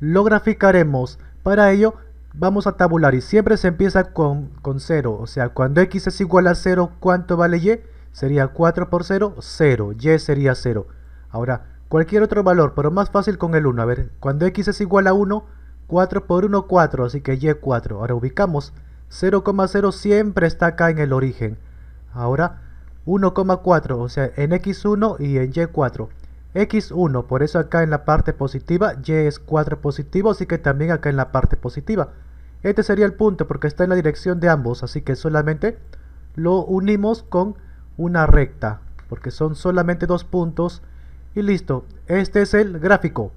lo graficaremos. Para ello vamos a tabular y siempre se empieza con, con 0. O sea, cuando x es igual a 0, ¿cuánto vale y? Sería 4 por 0, 0. Y sería 0. Ahora, cualquier otro valor, pero más fácil con el 1. A ver, cuando x es igual a 1, 4 por 1, 4. Así que y 4. Ahora ubicamos. 0,0 siempre está acá en el origen. Ahora, 1,4. O sea, en x1 y en y4 x1, por eso acá en la parte positiva, y es 4 positivo, así que también acá en la parte positiva. Este sería el punto porque está en la dirección de ambos, así que solamente lo unimos con una recta, porque son solamente dos puntos y listo. Este es el gráfico.